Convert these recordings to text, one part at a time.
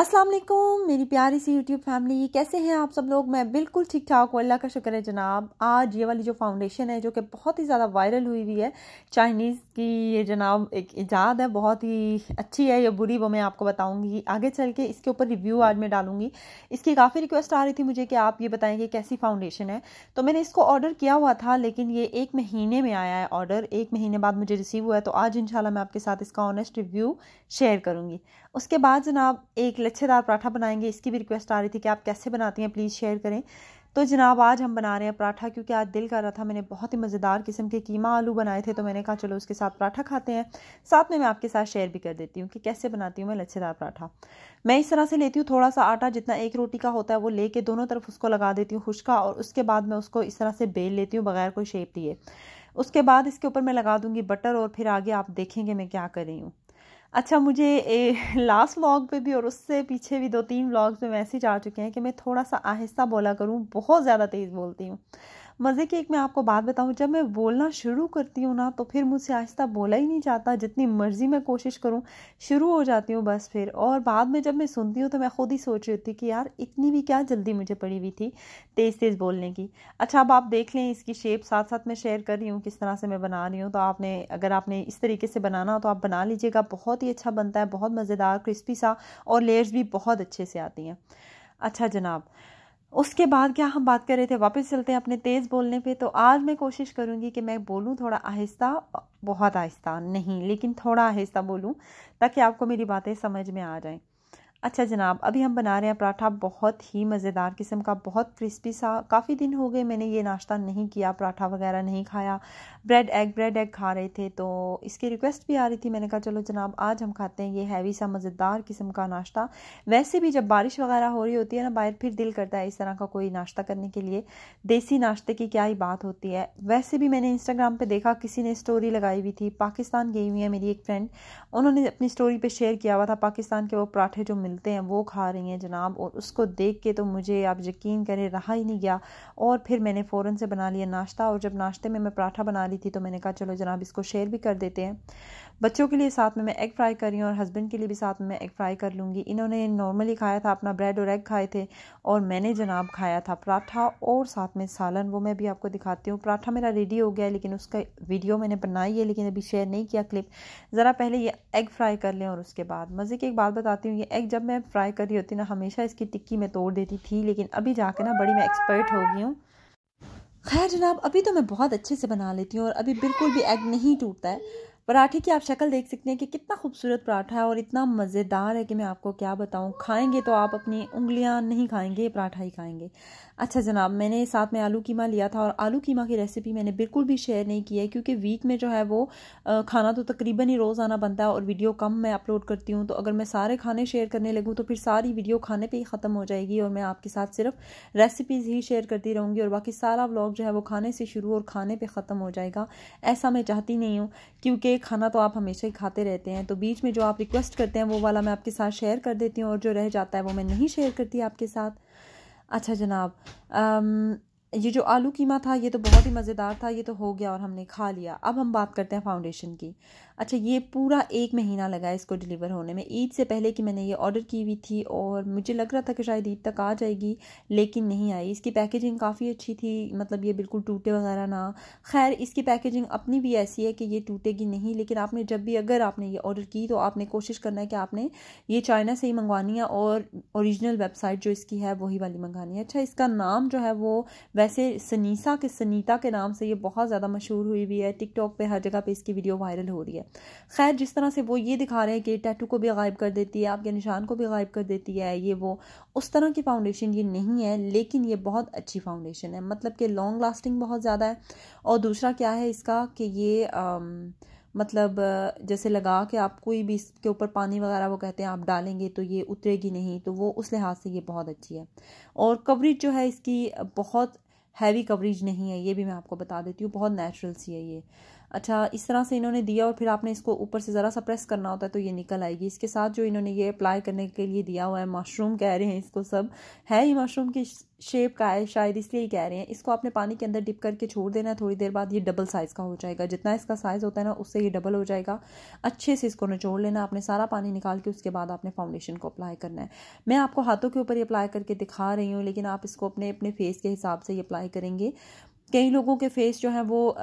अस्सलाम वालेकुम मेरी प्यारी सी यूट्यूब फैमिली कैसे हैं आप सब लोग मैं बिल्कुल ठीक ठाक हूँ अल्लाह का शुक्र है जनाब आज ये वाली जो फाउंडेशन है जो कि बहुत ही ज़्यादा वायरल हुई हुई है चाइनीज़ की ये जनाब एक इजाद है बहुत ही अच्छी है या बुरी वो मैं आपको बताऊँगी आगे चल के इसके ऊपर रिव्यू आज मैं डालूंगी इसकी काफ़ी रिक्वेस्ट आ रही थी मुझे कि आप ये बताएँ कि कैसी फाउंडेशन है तो मैंने इसको ऑर्डर किया हुआ था लेकिन ये एक महीने में आया है ऑर्डर एक महीने बाद मुझे रिसीव हुआ है तो आज इन मैं आपके साथ इसका ऑनेस्ट रिव्यू शेयर करूँगी उसके बाद जनाब एक लच्छेदार पराठा बनाएंगे इसकी भी रिक्वेस्ट आ रही थी कि आप कैसे बनाती हैं प्लीज़ शेयर करें तो जनाब आज हम बना रहे हैं पराठा क्योंकि आज दिल कर रहा था मैंने बहुत ही मज़ेदार किस्म के कीमा आलू बनाए थे तो मैंने कहा चलो उसके साथ पराठा खाते हैं साथ में मैं आपके साथ शेयर भी कर देती हूँ कि कैसे बनाती हूँ मैं लच्छेदार पराठा मैं इस तरह से लेती हूँ थोड़ा सा आटा जितना एक रोटी का होता है वो लेके दोनों तरफ उसको लगा देती हूँ खुशका और उसके बाद मैं उसको इस तरह से बेल लेती हूँ बगैर कोई शेप दिए उसके बाद इसके ऊपर मैं लगा दूंगी बटर और फिर आगे आप देखेंगे मैं क्या कर रही हूँ अच्छा मुझे लास्ट व्लॉग पे भी और उससे पीछे भी दो तीन व्लॉग्स में मैसेज आ चुके हैं कि मैं थोड़ा सा आहिस्ता बोला करूँ बहुत ज़्यादा तेज़ बोलती हूँ मज़े की एक मैं आपको बात बताऊँ जब मैं बोलना शुरू करती हूँ ना तो फिर मुझसे आहिस्ता बोला ही नहीं जाता जितनी मर्ज़ी मैं कोशिश करूँ शुरू हो जाती हूँ बस फिर और बाद में जब मैं सुनती हूँ तो मैं खुद ही सोच रही थी कि यार इतनी भी क्या जल्दी मुझे पड़ी हुई थी तेज़ तेज़ बोलने की अच्छा अब आप देख लें इसकी शेप साथ साथ मैं शेयर कर रही हूँ किस तरह से मैं बना रही हूँ तो आपने अगर आपने इस तरीके से बनाना तो आप बना लीजिएगा बहुत ही अच्छा बनता है बहुत मज़ेदार क्रिस्पी सा और लेयर्स भी बहुत अच्छे से आती हैं अच्छा जनाब उसके बाद क्या हम बात कर रहे थे वापस चलते हैं अपने तेज़ बोलने पे तो आज मैं कोशिश करूँगी कि मैं बोलूँ थोड़ा आहिस्ता बहुत आहिस्ता नहीं लेकिन थोड़ा आहिस्ता बोलूँ ताकि आपको मेरी बातें समझ में आ जाएं अच्छा जनाब अभी हम बना रहे हैं पराठा बहुत ही मज़ेदार किस्म का बहुत क्रिस्पी सा काफ़ी दिन हो गए मैंने ये नाश्ता नहीं किया पराठा वगैरह नहीं खाया ब्रेड एग ब्रेड एग खा रहे थे तो इसकी रिक्वेस्ट भी आ रही थी मैंने कहा चलो जनाब आज हम खाते हैं ये हैवी सा मज़ेदार किस्म का नाश्ता वैसे भी जब बारिश वगैरह हो रही होती है ना बाहर फिर दिल करता है इस तरह का कोई नाश्ता करने के लिए देसी नाश्ते की क्या ही बात होती है वैसे भी मैंने इंस्टाग्राम पर देखा किसी ने स्टोरी लगाई हुई थी पाकिस्तान गई हुई है मेरी एक फ्रेंड उन्होंने अपनी स्टोरी पर शेयर किया हुआ था पाकिस्तान के वो पराठे जो मिले मिलते हैं वो खा रही हैं जनाब और उसको देख के तो मुझे आप यकीन करें रहा ही नहीं गया और फिर मैंने फ़ौरन से बना लिया नाश्ता और जब नाश्ते में मैं पराठा बना ली थी तो मैंने कहा चलो जनाब इसको शेयर भी कर देते हैं बच्चों के लिए साथ में मैं एग फ्राई कर रही हूँ और हस्बैंड के लिए भी साथ में मैं एग फ्राई कर लूँगी इन्होंने नॉर्मली खाया था अपना ब्रेड और एग खाए थे और मैंने जनाब खाया था पराठा और साथ में सालन वो मैं भी आपको दिखाती हूँ पराठा मेरा रेडी हो गया है लेकिन उसका वीडियो मैंने बनाई है लेकिन अभी शेयर नहीं किया क्लिप ज़रा पहले ये एग फ्राई कर लें और उसके बाद मज़े की एक बात बताती हूँ ये एग जब जब मैं फ्राई कर रही होती ना हमेशा इसकी टिक्की मैं तोड़ देती थी लेकिन अभी जाके ना बड़ी मैं एक्सपर्ट हो गई हूँ खैर जनाब अभी तो मैं बहुत अच्छे से बना लेती हूँ और अभी बिल्कुल भी एग नहीं टूटता है पराठे की आप शक्ल देख सकते हैं कि कितना खूबसूरत पराठा है और इतना मज़ेदार है कि मैं आपको क्या बताऊँ खाएंगे तो आप अपनी उंगलियां नहीं खाएंगे पराठा ही खाएंगे अच्छा जनाब मैंने साथ में आलू कीमा लिया था और आलू कीमा की रेसिपी मैंने बिल्कुल भी शेयर नहीं की है क्योंकि वीक में जो है वो खाना तो तकरीबन ही रोज़ाना बनता है और वीडियो कम मैं अपलोड करती हूँ तो अगर मैं सारे खाने शेयर करने लगूँ तो फिर सारी वीडियो खाने पर ही ख़त्म हो जाएगी और मैं आपके साथ सिर्फ रेसिपीज़ ही शेयर करती रहूँगी और बाकी सारा ब्लॉग जो है वो खाने से शुरू और खाने पर ख़त्म हो जाएगा ऐसा मैं चाहती नहीं हूँ क्योंकि ये खाना तो आप हमेशा ही खाते रहते हैं तो बीच में जो आप रिक्वेस्ट करते हैं वो वाला मैं आपके साथ शेयर कर देती हूँ और जो रह जाता है वो मैं नहीं शेयर करती आपके साथ अच्छा जनाब आम, ये जो आलू कीमा था ये तो बहुत ही मज़ेदार था ये तो हो गया और हमने खा लिया अब हम बात करते हैं फाउंडेशन की अच्छा ये पूरा एक महीना लगा इसको डिलीवर होने में ईद से पहले कि मैंने ये ऑर्डर की हुई थी और मुझे लग रहा था कि शायद ईद तक आ जाएगी लेकिन नहीं आई इसकी पैकेजिंग काफ़ी अच्छी थी मतलब ये बिल्कुल टूटे वगैरह ना खैर इसकी पैकेजिंग अपनी भी ऐसी है कि ये टूटेगी नहीं लेकिन आपने जब भी अगर आपने ये ऑर्डर की तो आपने कोशिश करना है कि आपने ये चाइना से ही मंगवानी है और ओरिजिनल वेबसाइट जो इसकी है वही वाली मंगानी है अच्छा इसका नाम जो है वो वैसे सनीसा के सनीता के नाम से ये बहुत ज़्यादा मशहूर हुई हुई है टिकटॉक पर हर जगह पर इसकी वीडियो वायरल हो रही है है खैर जिस तरह से वो ये दिखा रहे हैं कि टैटू को भी गायब कर देती है आपके निशान को भी गायब कर देती है ये वो उस तरह की फाउंडेशन ये नहीं है लेकिन ये बहुत अच्छी फाउंडेशन है मतलब कि लॉन्ग लास्टिंग बहुत ज़्यादा है और दूसरा क्या है इसका कि ये आम, मतलब जैसे लगा कि आप कोई भी इसके ऊपर पानी वगैरह वो कहते हैं आप डालेंगे तो ये उतरेगी नहीं तो वो उस लिहाज से ये बहुत अच्छी है और कवरेज जो है इसकी बहुत हैवी कवरेज नहीं है ये भी मैं आपको बता देती हूँ बहुत नेचुरल सी है ये अच्छा इस तरह से इन्होंने दिया और फिर आपने इसको ऊपर से ज़रा सा प्रेस करना होता है तो ये निकल आएगी इसके साथ जो इन्होंने ये अप्लाई करने के लिए दिया हुआ है मशरूम कह रहे हैं इसको सब है ही मशरूम की शेप का है शायद इसलिए ही कह रहे हैं इसको आपने पानी के अंदर डिप करके छोड़ देना है थोड़ी देर बाद ये डबल साइज़ का हो जाएगा जितना इसका साइज़ होता है ना उससे ये डबल हो जाएगा अच्छे से इसको निचोड़ लेना आपने सारा पानी निकाल के उसके बाद आपने फाउंडेशन को अप्लाई करना है मैं आपको हाथों के ऊपर ही अप्लाई करके दिखा रही हूँ लेकिन आप इसको अपने अपने फेस के हिसाब से ही अप्लाई करेंगे कई लोगों के फेस जो है वो आ,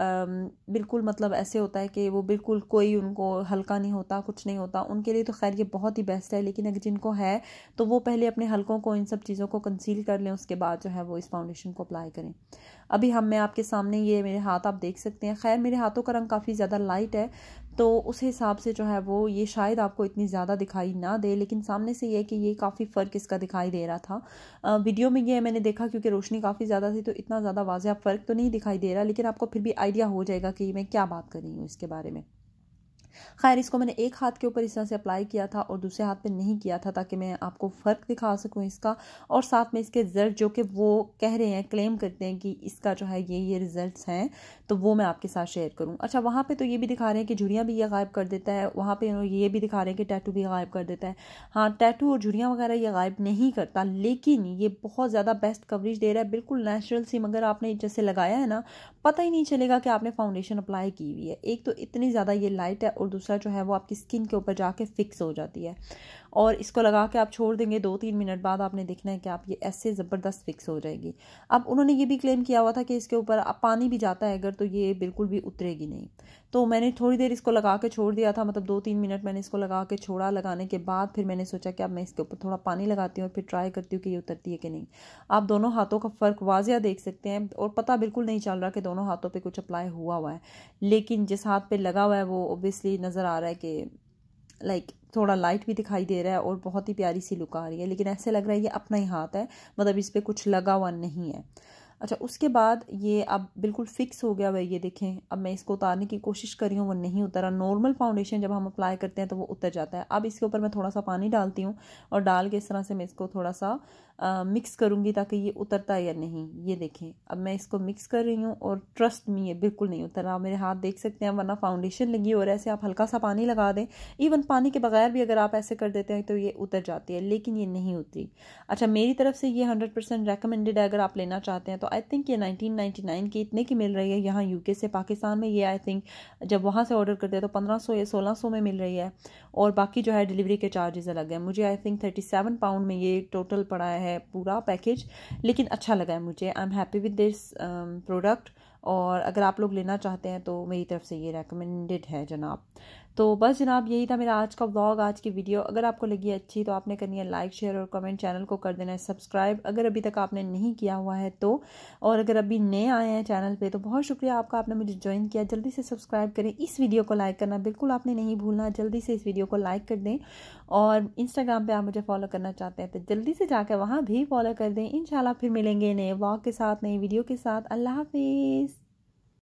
बिल्कुल मतलब ऐसे होता है कि वो बिल्कुल कोई उनको हल्का नहीं होता कुछ नहीं होता उनके लिए तो खैर ये बहुत ही बेस्ट है लेकिन अगर जिनको है तो वो पहले अपने हल्कों को इन सब चीज़ों को कंसील कर लें उसके बाद जो है वो इस फाउंडेशन को अप्लाई करें अभी हम मैं आपके सामने ये मेरे हाथ आप देख सकते हैं खैर मेरे हाथों का रंग काफ़ी ज़्यादा लाइट है तो उस हिसाब से जो है वो ये शायद आपको इतनी ज़्यादा दिखाई ना दे लेकिन सामने से ये कि ये काफ़ी फ़र्क इसका दिखाई दे रहा था आ, वीडियो में ये मैंने देखा क्योंकि रोशनी काफ़ी ज़्यादा थी तो इतना ज़्यादा वाजह फ़र्क तो नहीं दिखाई दे रहा लेकिन आपको फिर भी आइडिया हो जाएगा कि मैं क्या बात कर रही हूँ इसके बारे में खैर इसको मैंने एक हाथ के ऊपर इस तरह से अप्लाई किया था और दूसरे हाथ पे नहीं किया था ताकि मैं आपको फ़र्क दिखा सकूँ इसका और साथ में इसके रिज़ल्ट जो कि वो कह रहे हैं क्लेम करते हैं कि इसका जो है ये ये रिज़ल्ट हैं तो वो मैं आपके साथ शेयर करूँ अच्छा वहाँ पर तो ये भी दिखा रहे हैं कि झुड़ियाँ भी ये गायब कर देता है वहाँ पर ये भी दिखा रहे हैं कि टैटू भी गायब कर देता है हाँ टैटू और झुड़ियाँ वगैरह ये गायब नहीं करता लेकिन ये बहुत ज़्यादा बेस्ट कवरेज दे रहा है बिल्कुल नेचुरल सी मगर आपने जैसे लगाया है ना पता ही नहीं चलेगा कि आपने फाउंडेशन अप्लाई की हुई है एक तो इतनी ज़्यादा ये लाइट है और दूसरा जो है वो आपकी स्किन के ऊपर जाके फिक्स हो जाती है और इसको लगा के आप छोड़ देंगे दो तीन मिनट बाद आपने देखना है कि आप ये ऐसे ज़बरदस्त फिक्स हो जाएगी अब उन्होंने ये भी क्लेम किया हुआ था कि इसके ऊपर पानी भी जाता है अगर तो ये बिल्कुल भी उतरेगी नहीं तो मैंने थोड़ी देर इसको लगा के छोड़ दिया था मतलब दो तीन मिनट मैंने इसको लगा के छोड़ा लगाने के बाद फिर मैंने सोचा कि अब मैं इसके ऊपर थोड़ा पानी लगाती हूँ और फिर ट्राई करती हूँ कि ये उतरती है कि नहीं आप दोनों हाथों का फ़र्क वाजिया देख सकते हैं और पता बिल्कुल नहीं चल रहा कि दोनों हाथों पर कुछ अप्लाई हुआ हुआ है लेकिन जिस हाथ पर लगा हुआ है वो ओबियसली नज़र आ रहा है कि लाइक like, थोड़ा लाइट भी दिखाई दे रहा है और बहुत ही प्यारी सी लुक आ रही है लेकिन ऐसे लग रहा है ये अपना ही हाथ है मतलब इस पर कुछ लगा हुआ नहीं है अच्छा उसके बाद ये अब बिल्कुल फिक्स हो गया भाई ये देखें अब मैं इसको उतारने की कोशिश कर रही हूँ वो नहीं उतरा नॉर्मल फाउंडेशन जब हम अप्लाई करते हैं तो वो उतर जाता है अब इसके ऊपर मैं थोड़ा सा पानी डालती हूँ और डाल के इस तरह से मैं इसको थोड़ा सा आ, मिक्स करूँगी ताकि ये उतरता है या नहीं ये देखें अब मैं इसको मिक्स कर रही हूँ और ट्रस्ट में ये बिल्कुल नहीं उतर रहा मेरे हाथ देख सकते हैं वरना फाउंडेशन लगी और ऐसे आप हल्का सा पानी लगा दें इवन पानी के बगैर भी अगर आप ऐसे कर देते हैं तो ये उतर जाती है लेकिन ये नहीं उतरी अच्छा मेरी तरफ से ये हंड्रेड परसेंट रेकमेंडेड है अगर आप लेना चाहते हैं तो आई थिंक ये नाइनटीन नाइन की इतने की मिल रही है यहाँ यूके से पाकिस्तान में ये आई थिंक जब वहाँ से ऑर्डर करते हैं तो पंद्रह सौ या सोलह सौ में मिल रही है और बाकी जो है डिलीवरी के चार्जेस अलग हैं मुझे I think thirty seven pound में ये टोटल पड़ा है पूरा पैकेज लेकिन अच्छा लगा है मुझे I am happy with this product और अगर आप लोग लेना चाहते हैं तो मेरी तरफ से ये रेकमेंडेड है जनाब तो बस जनाब यही था मेरा आज का व्लॉग आज की वीडियो अगर आपको लगी अच्छी तो आपने करनी है लाइक शेयर और कमेंट चैनल को कर देना है सब्सक्राइब अगर अभी तक आपने नहीं किया हुआ है तो और अगर अभी नए आए हैं चैनल पे तो बहुत शुक्रिया आपका आपने मुझे ज्वाइन किया जल्दी से सब्सक्राइब करें इस वीडियो को लाइक करना बिल्कुल आपने नहीं भूलना जल्दी से इस वीडियो को लाइक कर दें और इंस्टाग्राम पर आप मुझे फॉलो करना चाहते हैं तो जल्दी से जाकर वहाँ भी फॉलो कर दें इन फिर मिलेंगे नए व्लॉग के साथ नई वीडियो के साथ अल्लाह हाफिज़